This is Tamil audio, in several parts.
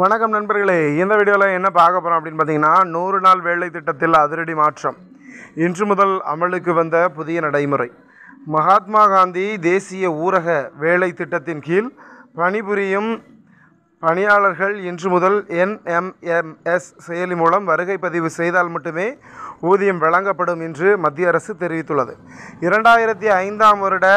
வணக்கம் நண்பர்களே இந்த வீடியோவில் என்ன பார்க்க போகிறோம் அப்படின்னு பார்த்தீங்கன்னா நூறு நாள் வேலை திட்டத்தில் அதிரடி மாற்றம் இன்று முதல் அமலுக்கு வந்த புதிய நடைமுறை மகாத்மா காந்தி தேசிய ஊரக வேலை திட்டத்தின் கீழ் பணிபுரியும் பணியாளர்கள் இன்று முதல் என்எம்எம்எஸ் செயலி மூலம் வருகை பதிவு செய்தால் மட்டுமே ஊதியம் வழங்கப்படும் என்று மத்திய அரசு தெரிவித்துள்ளது இரண்டாயிரத்தி ஐந்தாம் வருட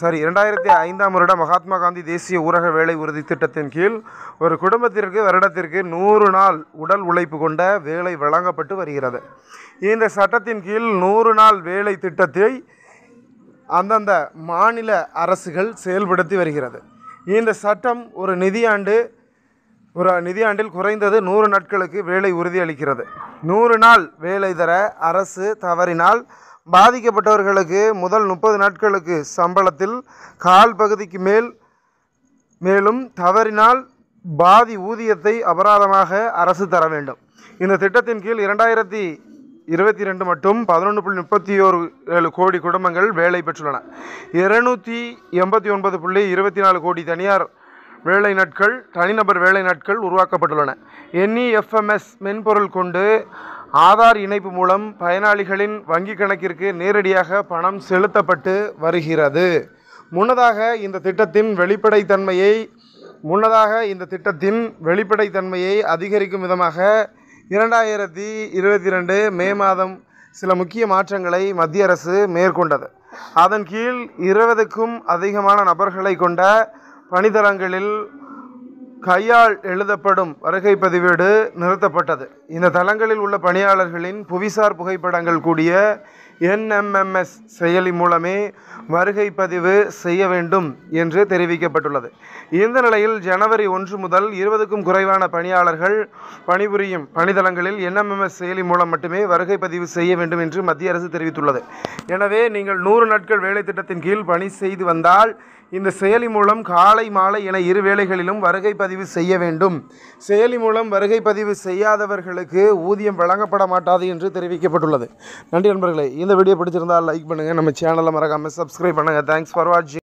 சாரி இரண்டாயிரத்தி ஐந்தாம் வருட மகாத்மா காந்தி தேசிய ஊரக வேலை உறுதி திட்டத்தின் கீழ் ஒரு குடும்பத்திற்கு வருடத்திற்கு நூறு நாள் உடல் உழைப்பு கொண்ட வேலை வழங்கப்பட்டு வருகிறது இந்த சட்டத்தின் கீழ் நூறு நாள் வேலை திட்டத்தை அந்தந்த மாநில அரசுகள் செயல்படுத்தி வருகிறது இந்த சட்டம் ஒரு நிதியாண்டு ஒரு நிதியாண்டில் குறைந்தது நூறு நாட்களுக்கு வேலை உறுதி அளிக்கிறது நூறு நாள் வேலை தர அரசு தவறினால் பாதிக்கப்பட்டவர்களுக்கு முதல் முப்பது நாட்களுக்கு சம்பளத்தில் கால் பகுதிக்கு மேல் மேலும் தவறினால் பாதி ஊதியத்தை அபராதமாக அரசு தர வேண்டும் இந்த திட்டத்தின் கீழ் இரண்டாயிரத்தி இருபத்தி ரெண்டு மட்டும் பதினொன்று புள்ளி முப்பத்தி ஓரு ஏழு கோடி குடும்பங்கள் வேலை பெற்றுள்ளன இருநூற்றி எண்பத்தி ஒன்பது புள்ளி இருபத்தி நாலு கோடி தனியார் வேலை நாட்கள் தனிநபர் வேலை நாட்கள் உருவாக்கப்பட்டுள்ளன என்இஎஃப்எம்எஸ் மென்பொருள் கொண்டு ஆதார் இணைப்பு மூலம் பயனாளிகளின் வங்கிக் கணக்கிற்கு நேரடியாக பணம் செலுத்தப்பட்டு வருகிறது முன்னதாக இந்த திட்டத்தின் வெளிப்படைத்தன்மையை முன்னதாக இந்த திட்டத்தின் வெளிப்படைத்தன்மையை அதிகரிக்கும் விதமாக இரண்டாயிரத்தி இருபத்தி ரெண்டு மே மாதம் சில முக்கிய மாற்றங்களை மத்திய அரசு மேற்கொண்டது அதன் கீழ் இருபதுக்கும் அதிகமான நபர்களை கொண்ட பணித்தளங்களில் கையால் எழுதப்படும் வருகை பதிவேடு நிறுத்தப்பட்டது இந்த தளங்களில் உள்ள பணியாளர்களின் புவிசார் புகைப்படங்கள் கூடிய என்எம்எம்எஸ் செயலி மூலமே வருகை பதிவு செய்ய வேண்டும் என்று தெரிவிக்கப்பட்டுள்ளது இந்த நிலையில் ஜனவரி ஒன்று முதல் இருபதுக்கும் குறைவான பணியாளர்கள் பணிபுரியும் பணித்தளங்களில் என்எம்எம்எஸ் செயலி மூலம் மட்டுமே வருகை பதிவு செய்ய வேண்டும் என்று மத்திய அரசு தெரிவித்துள்ளது எனவே நீங்கள் நூறு நாட்கள் வேலை திட்டத்தின் கீழ் பணி செய்து வந்தால் இந்த செயலி மூலம் காலை மாலை என இரு வேளைகளிலும் வருகை பதிவு பதிவு செய்ய வேண்டும் செயலி மூலம் வருகை பதிவு செய்யாதவர்களுக்கு ஊதியம் வழங்கப்பட மாட்டாது என்று தெரிவிக்கப்பட்டுள்ளது நன்றி நண்பர்களே இந்த வீடியோ பிடிச்சிருந்தால் லைக் பண்ணுங்கள் நம்ம சேனலில் மறக்காமல் சப்ஸ்கிரைப் பண்ணுங்கள் தேங்க்ஸ் ஃபார் வாட்சிங்